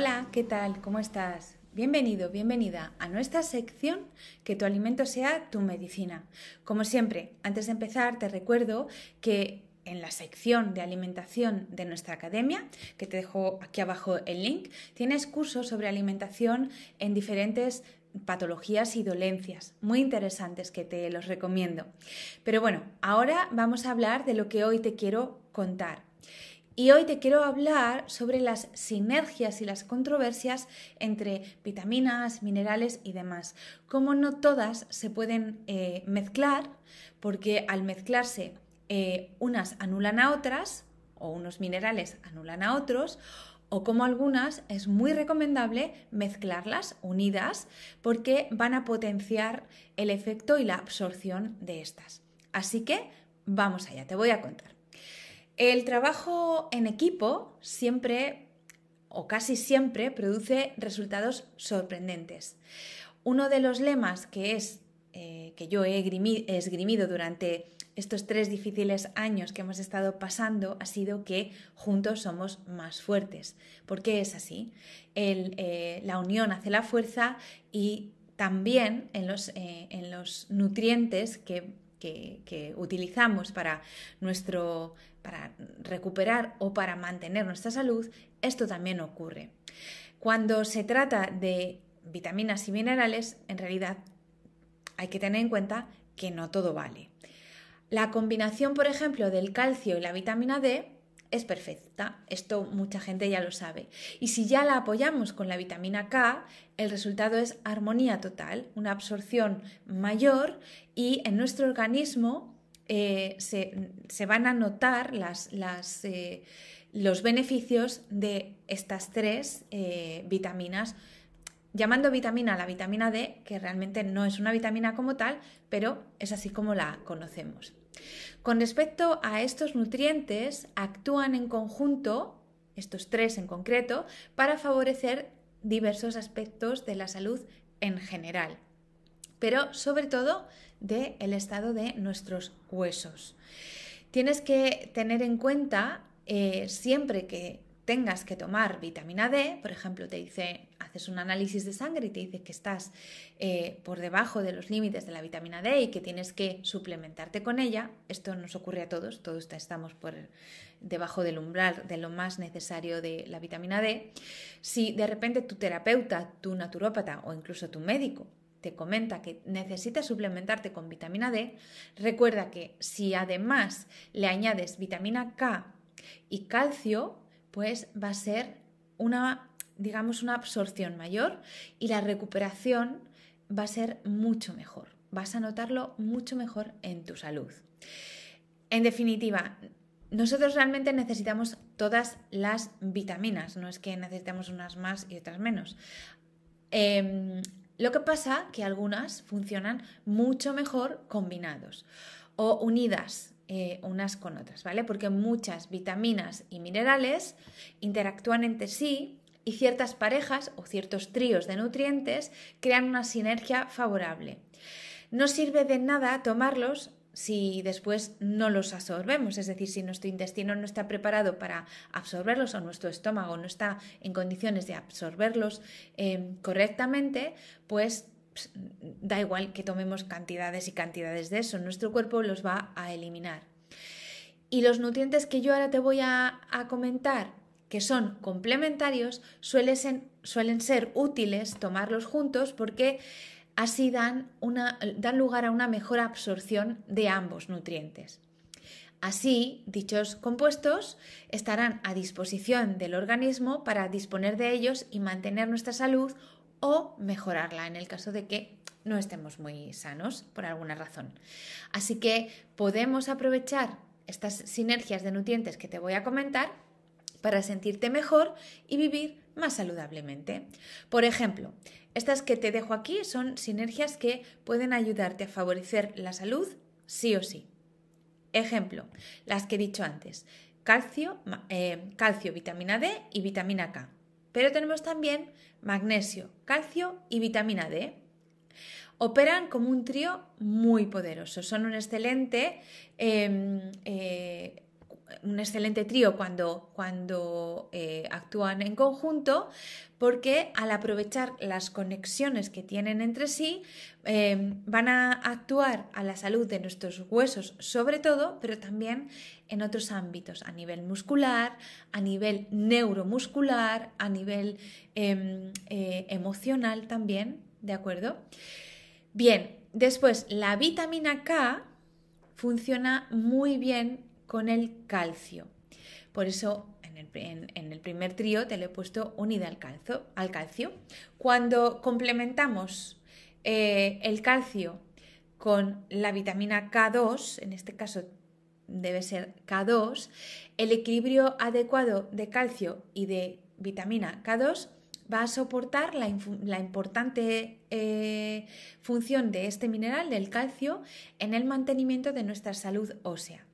Hola, ¿qué tal? ¿Cómo estás? Bienvenido, bienvenida a nuestra sección Que tu alimento sea tu medicina. Como siempre, antes de empezar te recuerdo que en la sección de alimentación de nuestra academia, que te dejo aquí abajo el link, tienes cursos sobre alimentación en diferentes patologías y dolencias muy interesantes que te los recomiendo. Pero bueno, ahora vamos a hablar de lo que hoy te quiero contar. Y hoy te quiero hablar sobre las sinergias y las controversias entre vitaminas, minerales y demás. Cómo no todas se pueden eh, mezclar, porque al mezclarse eh, unas anulan a otras, o unos minerales anulan a otros, o como algunas es muy recomendable mezclarlas unidas porque van a potenciar el efecto y la absorción de estas. Así que vamos allá, te voy a contar. El trabajo en equipo siempre o casi siempre produce resultados sorprendentes. Uno de los lemas que es eh, que yo he esgrimido durante estos tres difíciles años que hemos estado pasando ha sido que juntos somos más fuertes. ¿Por qué es así? Eh, la unión hace la fuerza y también en los, eh, en los nutrientes que, que utilizamos para nuestro para recuperar o para mantener nuestra salud, esto también ocurre. Cuando se trata de vitaminas y minerales, en realidad hay que tener en cuenta que no todo vale. La combinación, por ejemplo, del calcio y la vitamina D es perfecta, esto mucha gente ya lo sabe. Y si ya la apoyamos con la vitamina K, el resultado es armonía total, una absorción mayor y en nuestro organismo eh, se, van a notar eh, los beneficios de estas tres eh, vitaminas, llamando vitamina la vitamina D, que realmente no es una vitamina como tal, pero es así como la conocemos. Con respecto a estos nutrientes, actúan en conjunto, estos tres en concreto, para favorecer diversos aspectos de la salud en general, pero sobre todo del estado de nuestros huesos. Tienes que tener en cuenta eh, siempre que tengas que tomar vitamina D, por ejemplo, te dice, haces un análisis de sangre y te dice que estás eh, por debajo de los límites de la vitamina D y que tienes que suplementarte con ella, esto nos ocurre a todos, todos estamos por debajo del umbral de lo más necesario de la vitamina D, si de repente tu terapeuta, tu naturópata o incluso tu médico te comenta que necesitas suplementarte con vitamina D, recuerda que si además le añades vitamina K y calcio, pues va a ser una, digamos, una absorción mayor y la recuperación va a ser mucho mejor. Vas a notarlo mucho mejor en tu salud. En definitiva, nosotros realmente necesitamos todas las vitaminas, no es que necesitamos unas más y otras menos. Em, lo que pasa que algunas funcionan mucho mejor combinados o unidas eh, unas con otras, ¿vale? Porque muchas vitaminas y minerales interactúan entre sí y ciertas parejas o ciertos tríos de nutrientes crean una sinergia favorable. No sirve de nada tomarlos si después no los absorbemos, es decir, si nuestro intestino no está preparado para absorberlos o nuestro estómago no está en condiciones de absorberlos em, correctamente, pues da igual que tomemos cantidades y cantidades de eso, nuestro cuerpo los va a eliminar. Y los nutrientes que yo ahora te voy a, comentar, que son complementarios, suelen ser útiles tomarlos juntos porque Así dan, lugar a una mejor absorción de ambos nutrientes. Así, dichos compuestos estarán a disposición del organismo para disponer de ellos y mantener nuestra salud o mejorarla en el caso de que no estemos muy sanos por alguna razón. Así que podemos aprovechar estas sinergias de nutrientes que te voy a comentar para sentirte mejor y vivir más saludablemente. Por ejemplo, estas que te dejo aquí son sinergias que pueden ayudarte a favorecer la salud sí o sí. Ejemplo, las que he dicho antes, calcio, eh, calcio vitamina D y vitamina K. Pero tenemos también magnesio, calcio y vitamina D. Operan como un trío muy poderoso, son un excelente em, eh, un excelente trío cuando, cuando eh, actúan en conjunto, porque al aprovechar las conexiones que tienen entre sí, em, van a actuar a la salud de nuestros huesos sobre todo, pero también en otros ámbitos, a nivel muscular, a nivel neuromuscular, a nivel em, eh, emocional también, ¿de acuerdo? Bien, después la vitamina K funciona muy bien con el calcio. Por eso en el, primer trío te le he puesto unida al, al calcio. Cuando complementamos eh, el calcio con la vitamina K2, en este caso debe ser K2, el equilibrio adecuado de calcio y de vitamina K2 va a soportar la, importante eh, función de este mineral, del calcio, en el mantenimiento de nuestra salud ósea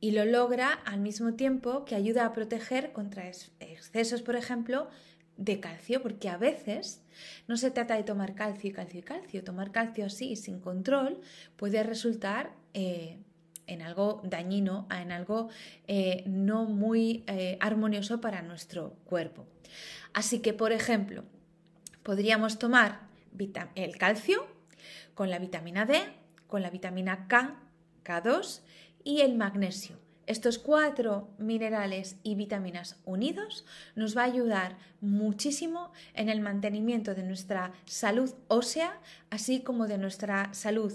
y lo logra al mismo tiempo que ayuda a proteger contra excesos, por ejemplo, de calcio, porque a veces no se trata de tomar calcio y calcio y calcio. Tomar calcio así, sin control, puede resultar eh, en algo dañino, en algo eh, no muy eh, armonioso para nuestro cuerpo. Así que, por ejemplo, podríamos tomar el calcio con la vitamina D, con la vitamina K, K2 y el magnesio. Estos cuatro minerales y vitaminas unidos nos va a ayudar muchísimo en el mantenimiento de nuestra salud ósea, así como de nuestra salud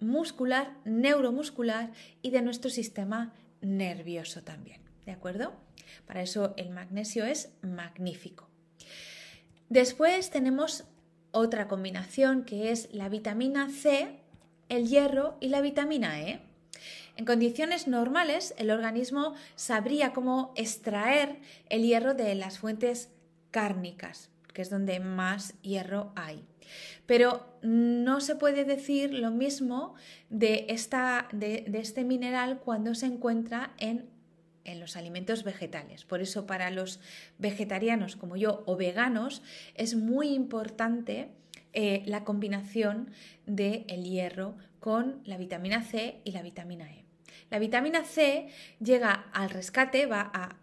muscular, neuromuscular y de nuestro sistema nervioso también. ¿De acuerdo? Para eso el magnesio es magnífico. Después tenemos otra combinación que es la vitamina C, el hierro y la vitamina E. En condiciones normales, el organismo sabría cómo extraer el hierro de las fuentes cárnicas, que es donde más hierro hay. Pero no se puede decir lo mismo de, este mineral cuando se encuentra en los alimentos vegetales. Por eso para los vegetarianos como yo o veganos es muy importante eh, la combinación del hierro con la vitamina C y la vitamina E. La vitamina C llega al rescate, va a,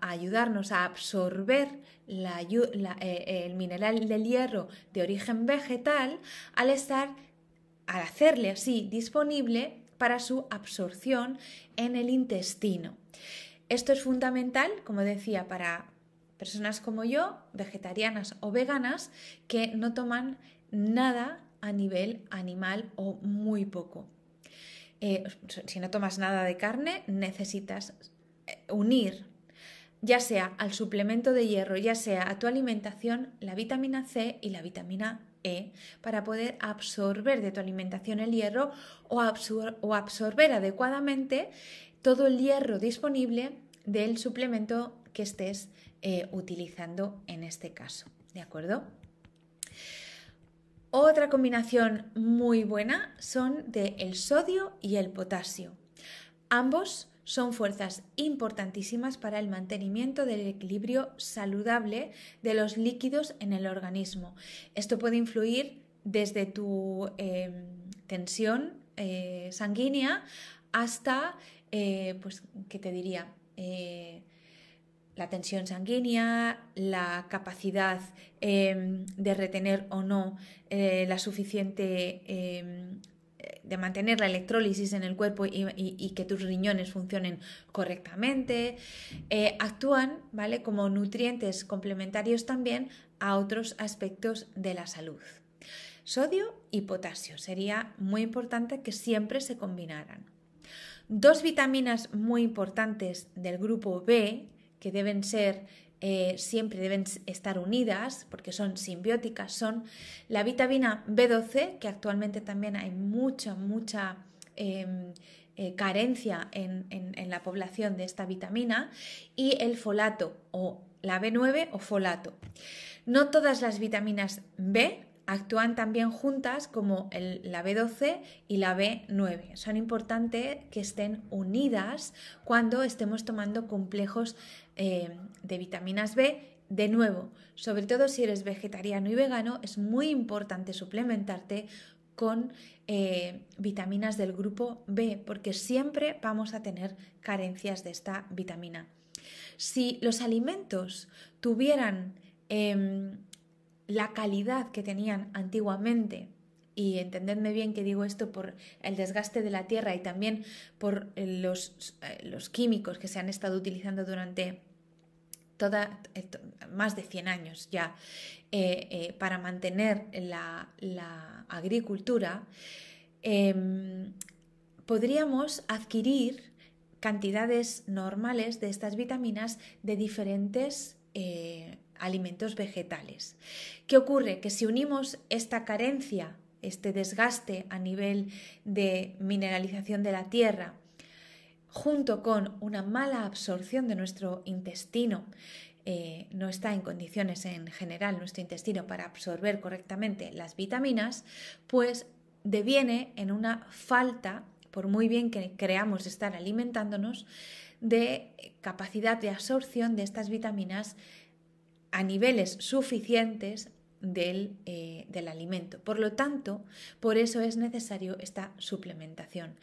ayudarnos a absorber eh, eh, el mineral del hierro de origen vegetal al estar, al hacerle así disponible para su absorción en el intestino. Esto es fundamental, como decía, para personas como yo, vegetarianas o veganas, que no toman nada a nivel animal o muy poco. Eh, si no tomas nada de carne, necesitas eh, unir ya sea al suplemento de hierro, ya sea a tu alimentación, la vitamina C y la vitamina E, para poder absorber de tu alimentación el hierro o, absorber adecuadamente todo el hierro disponible del suplemento que estés eh, utilizando en este caso. ¿De acuerdo? Otra combinación muy buena son de el sodio y el potasio. Ambos son fuerzas importantísimas para el mantenimiento del equilibrio saludable de los líquidos en el organismo. Esto puede influir desde tu em, tensión eh, sanguínea hasta, eh, pues, ¿qué te diría? Eh, la tensión sanguínea, la capacidad em, de retener o no eh, la suficiente, em, de mantener la electrólisis en el cuerpo y, y que tus riñones funcionen correctamente, eh, actúan ¿vale? como nutrientes complementarios también a otros aspectos de la salud. Sodio y potasio sería muy importante que siempre se combinaran. Dos vitaminas muy importantes del grupo B que deben ser eh, siempre deben estar unidas porque son simbióticas, son la vitamina B12, que actualmente también hay mucha, mucha em, eh, carencia en, la población de esta vitamina, y el folato o la B9 o folato. No todas las vitaminas B actúan también juntas como la B12 y la B9. Son importantes que estén unidas cuando estemos tomando complejos Em, de vitaminas B. De nuevo, sobre todo si eres vegetariano y vegano, es muy importante suplementarte con eh, vitaminas del grupo B, porque siempre vamos a tener carencias de esta vitamina. Si los alimentos tuvieran em, la calidad que tenían antiguamente, y entendedme bien que digo esto por el desgaste de la tierra y también por los, eh, los químicos que se han estado utilizando durante toda, eh, más de 100 años ya, eh, eh, para mantener la, agricultura, em, podríamos adquirir cantidades normales de estas vitaminas de diferentes alimentos vegetales. ¿Qué ocurre? Que si unimos esta carencia, este desgaste a nivel de mineralización de la tierra, junto con una mala absorción de nuestro intestino, eh, no está en condiciones en general nuestro intestino para absorber correctamente las vitaminas, pues deviene en una falta, por muy bien que creamos estar alimentándonos, de capacidad de absorción de estas vitaminas a niveles suficientes del, eh, del alimento. Por lo tanto, por eso es necesario esta suplementación.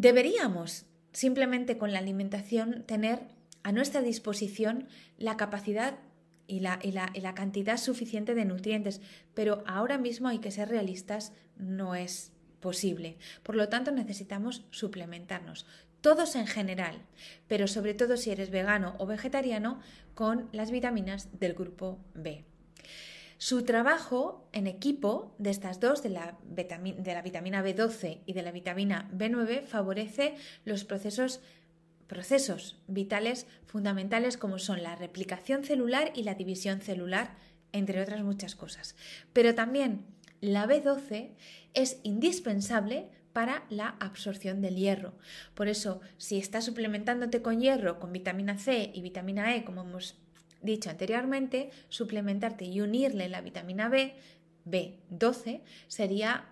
Deberíamos simplemente con la alimentación tener a nuestra disposición la capacidad y la, cantidad suficiente de nutrientes, pero ahora mismo hay que ser realistas, no es posible. Por lo tanto, necesitamos suplementarnos, todos en general, pero sobre todo si eres vegano o vegetariano, con las vitaminas del grupo B. Su trabajo en equipo de estas dos, de la, vitamina B12 y de la vitamina B9, favorece los procesos procesos vitales fundamentales como son la replicación celular y la división celular, entre otras muchas cosas. Pero también la B12 es indispensable para la absorción del hierro. Por eso, si estás suplementándote con hierro, con vitamina C y vitamina E, como hemos dicho anteriormente, suplementarte y unirle la vitamina B, B12, sería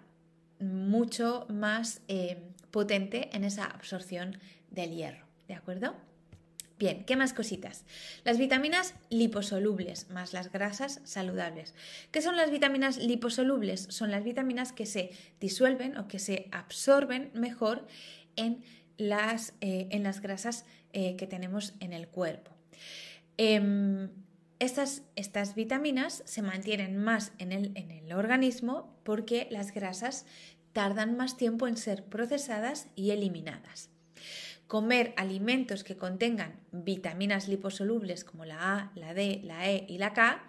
mucho más eh, potente en esa absorción del hierro, ¿de acuerdo? Bien, ¿qué más cositas? Las vitaminas liposolubles más las grasas saludables. ¿Qué son las vitaminas liposolubles? Son las vitaminas que se disuelven o que se absorben mejor en las, eh, en las grasas eh, que tenemos en el cuerpo. Em, estas, vitaminas se mantienen más en el organismo porque las grasas tardan más tiempo en ser procesadas y eliminadas. Comer alimentos que contengan vitaminas liposolubles como la A, la D, la E y la K,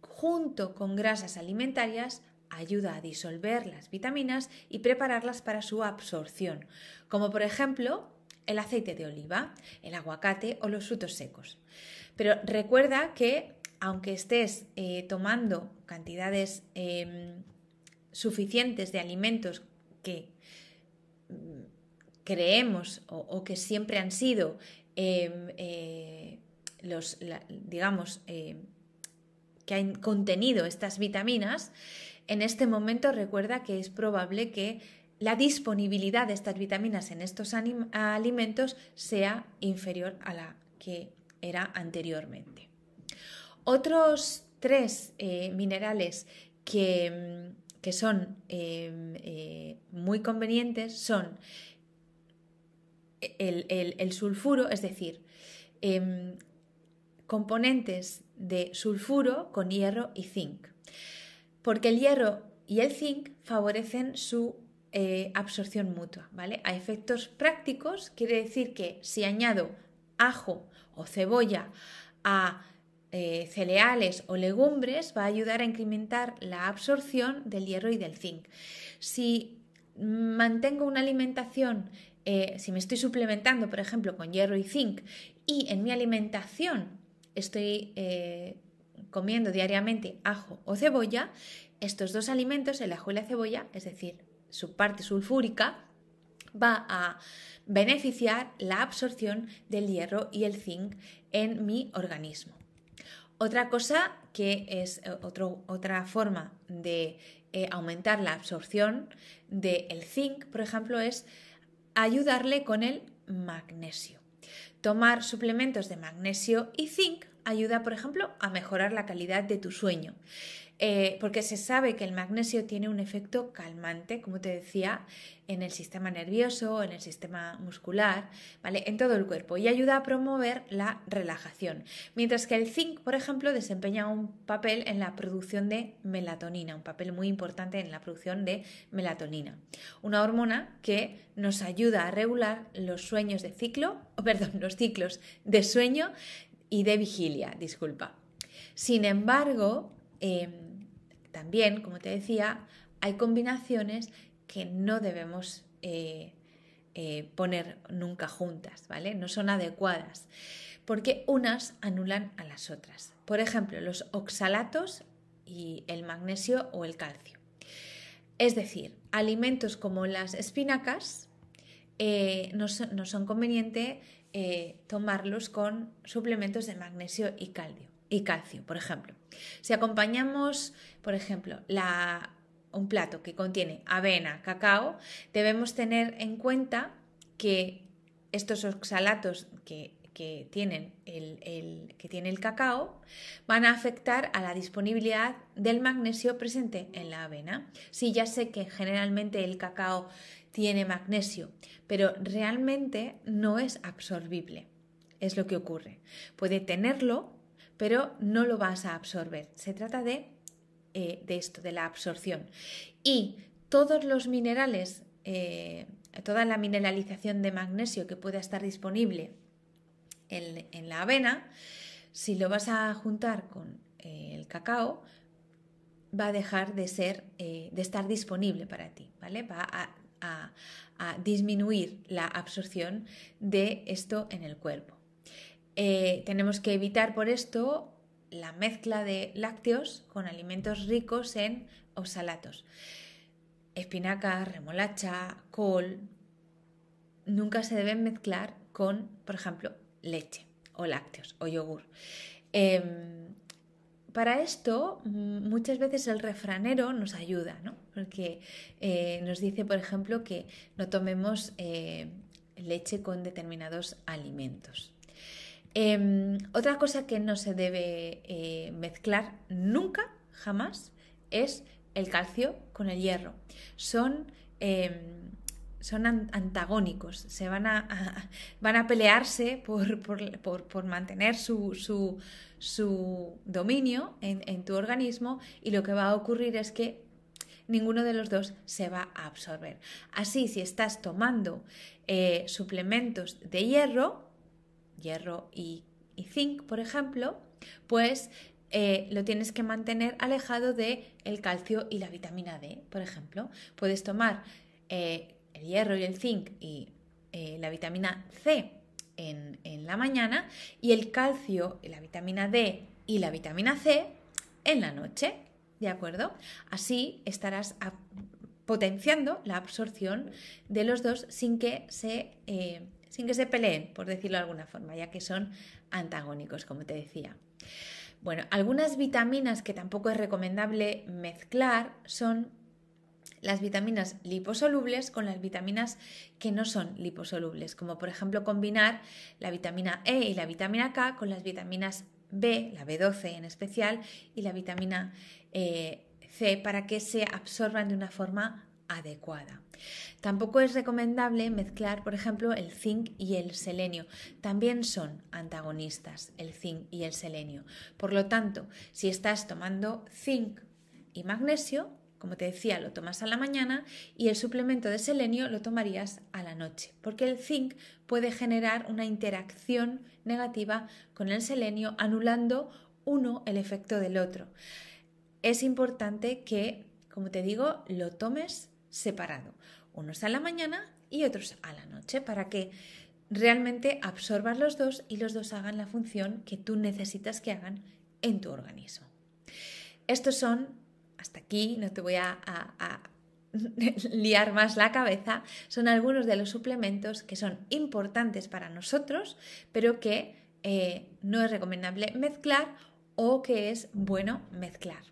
junto con grasas alimentarias, ayuda a disolver las vitaminas y prepararlas para su absorción, como por ejemplo el aceite de oliva, el aguacate o los frutos secos. Pero recuerda que aunque estés eh, tomando cantidades em, suficientes de alimentos que mm, creemos o, que siempre han sido em, eh, los, digamos, em, que han contenido estas vitaminas, en este momento recuerda que es probable que la disponibilidad de estas vitaminas en estos alimentos sea inferior a la que era anteriormente. Otros tres eh, minerales que, mm, son em, eh, muy convenientes son el, sulfuro, es decir, em, componentes de sulfuro con hierro y zinc, porque el hierro y el zinc favorecen su eh, absorción mutua, ¿vale? A efectos prácticos quiere decir que si añado ajo o cebolla a eh, cereales o legumbres va a ayudar a incrementar la absorción del hierro y del zinc. Si mantengo una alimentación, eh, si me estoy suplementando, por ejemplo, con hierro y zinc, y en mi alimentación estoy eh, comiendo diariamente ajo o cebolla, estos dos alimentos, el ajo y la cebolla, es decir, su parte sulfúrica, va a beneficiar la absorción del hierro y el zinc en mi organismo. Otra cosa que es eh, otra forma de eh, aumentar la absorción del zinc, por ejemplo, es ayudarle con el magnesio. Tomar suplementos de magnesio y zinc ayuda, por ejemplo, a mejorar la calidad de tu sueño. Eh, porque se sabe que el magnesio tiene un efecto calmante, como te decía, en el sistema nervioso, en el sistema muscular, ¿vale? En todo el cuerpo y ayuda a promover la relajación. Mientras que el zinc, por ejemplo, desempeña un papel en la producción de melatonina, un papel muy importante en la producción de melatonina, una hormona que nos ayuda a regular los sueños de ciclo, o perdón, los ciclos de sueño y de vigilia, disculpa. Sin embargo, Em, también, como te decía, hay combinaciones que no debemos eh, eh, poner nunca juntas, ¿vale? No son adecuadas, porque unas anulan a las otras. Por ejemplo, los oxalatos y el magnesio o el calcio. Es decir, alimentos como las espinacas eh, no, son, no, son, conveniente tomarlos con suplementos de magnesio y calcio y calcio, por ejemplo. Si acompañamos, por ejemplo, la, un plato que contiene avena, cacao, debemos tener en cuenta que estos oxalatos que, tienen el, que tiene el cacao van a afectar a la disponibilidad del magnesio presente en la avena. Sí, ya sé que generalmente el cacao tiene magnesio, pero realmente no es absorbible. Es lo que ocurre. Puede tenerlo, pero no lo vas a absorber. Se trata de, eh, de esto, de la absorción. Y todos los minerales, eh, toda la mineralización de magnesio que pueda estar disponible en, la avena, si lo vas a juntar con eh, el cacao, va a dejar de ser, de estar disponible para ti, ¿vale? Va a, disminuir la absorción de esto en el cuerpo. Eh, tenemos que evitar por esto la mezcla de lácteos con alimentos ricos en oxalatos. Espinacas, remolacha, col, nunca se deben mezclar con, por ejemplo, leche o lácteos o yogur. Em, para esto, muchas veces el refranero nos ayuda, Porque eh, nos dice, por ejemplo, que no tomemos eh, leche con determinados alimentos. Em, otra cosa que no se debe eh, mezclar nunca, jamás, es el calcio con el hierro. Son, em, antagónicos, se van a, pelearse por, mantener su, dominio en, tu organismo y lo que va a ocurrir es que ninguno de los dos se va a absorber. Así, si estás tomando eh, suplementos de hierro, hierro y, zinc, por ejemplo, pues eh, lo tienes que mantener alejado de el calcio y la vitamina D, por ejemplo. Puedes tomar eh, el hierro y el zinc y eh, la vitamina C en, en, la mañana y el calcio, la vitamina D y la vitamina C en la noche, ¿de acuerdo? Así estarás potenciando la absorción de los dos sin que se sin que se peleen, por decirlo de alguna forma, ya que son antagónicos, como te decía. Bueno, algunas vitaminas que tampoco es recomendable mezclar son las vitaminas liposolubles con las vitaminas que no son liposolubles, como por ejemplo combinar la vitamina E y la vitamina K con las vitaminas B, la B12 en especial, y la vitamina eh, C para que se absorban de una forma adecuada. Tampoco es recomendable mezclar, por ejemplo, el zinc y el selenio. También son antagonistas el zinc y el selenio. Por lo tanto, si estás tomando zinc y magnesio, como te decía, lo tomas a la mañana y el suplemento de selenio lo tomarías a la noche, porque el zinc puede generar una interacción negativa con el selenio, anulando uno el efecto del otro. Es importante que, como te digo, lo tomes separado, unos a la mañana y otros a la noche, para que realmente absorbas los dos y los dos hagan la función que tú necesitas que hagan en tu organismo. Estos son, hasta aquí, no te voy a, liar más la cabeza, son algunos de los suplementos que son importantes para nosotros, pero que eh, no es recomendable mezclar o que es bueno mezclar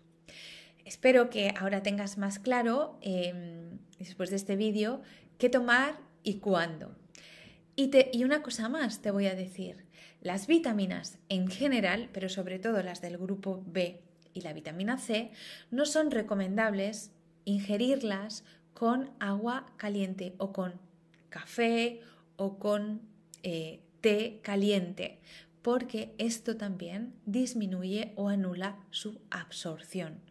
espero que ahora tengas más claro, em, después de este vídeo, qué tomar y cuándo. Y, una cosa más te voy a decir. Las vitaminas en general, pero sobre todo las del grupo B y la vitamina C, no son recomendables ingerirlas con agua caliente o con café o con eh, té caliente, porque esto también disminuye o anula su absorción.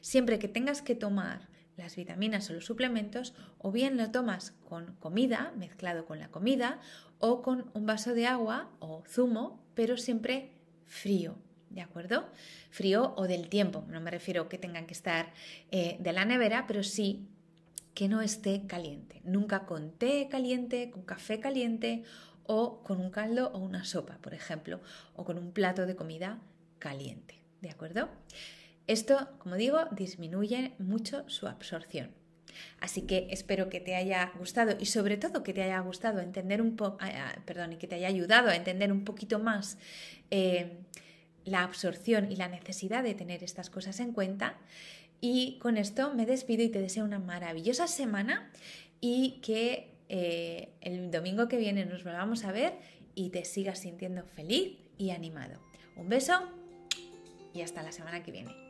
Siempre que tengas que tomar las vitaminas o los suplementos, o bien lo tomas con comida, mezclado con la comida, o con un vaso de agua o zumo, pero siempre frío, ¿de acuerdo? Frío o del tiempo, no me refiero que tengan que estar eh, de la nevera, pero sí que no esté caliente, nunca con té caliente, con café caliente o con un caldo o una sopa, por ejemplo, o con un plato de comida caliente, ¿de acuerdo? Esto, como digo, disminuye mucho su absorción. Así que espero que te haya gustado y sobre todo que te haya gustado entender un poco, ah, ah, perdón, y que te haya ayudado a entender un poquito más eh, la absorción y la necesidad de tener estas cosas en cuenta. Y con esto me despido y te deseo una maravillosa semana y que eh, el domingo que viene nos volvamos a ver y te sigas sintiendo feliz y animado. Un beso y hasta la semana que viene.